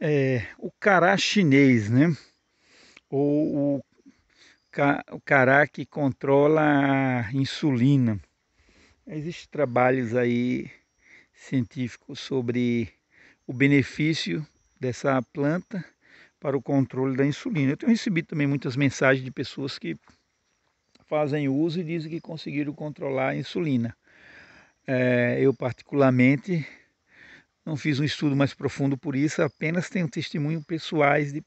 é, o cará chinês, né? Ou o, o cará que controla a insulina. Existem trabalhos aí científicos sobre o benefício dessa planta para o controle da insulina. Eu tenho recebido também muitas mensagens de pessoas que fazem uso e dizem que conseguiram controlar a insulina. É, eu particularmente não fiz um estudo mais profundo por isso, apenas tenho testemunho pessoais de,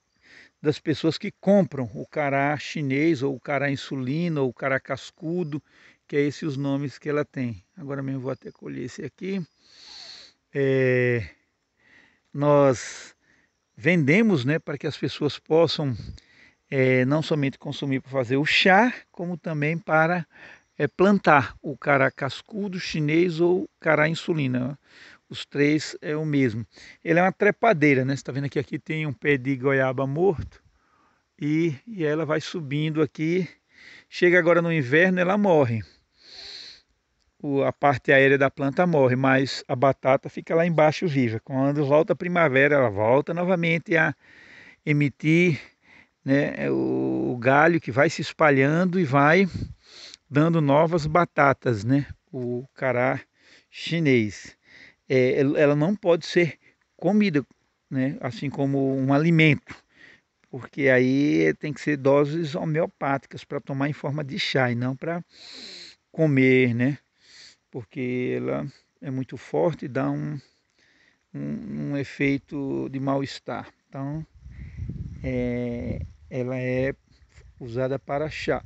das pessoas que compram o cará chinês, ou o cará insulina, ou o cará cascudo, que é esses os nomes que ela tem. Agora mesmo vou até colher esse aqui. É, nós vendemos né, para que as pessoas possam é, não somente consumir para fazer o chá, como também para é, plantar o cará cascudo chinês ou cará insulina os três é o mesmo. Ele é uma trepadeira, né? Você está vendo que aqui tem um pé de goiaba morto e, e ela vai subindo aqui. Chega agora no inverno, ela morre. O, a parte aérea da planta morre, mas a batata fica lá embaixo viva. Quando volta a primavera, ela volta novamente a emitir né, o, o galho que vai se espalhando e vai dando novas batatas, né? O cará chinês é, ela não pode ser comida, né? assim como um alimento, porque aí tem que ser doses homeopáticas para tomar em forma de chá e não para comer, né? porque ela é muito forte e dá um, um, um efeito de mal-estar. Então, é, ela é usada para chá.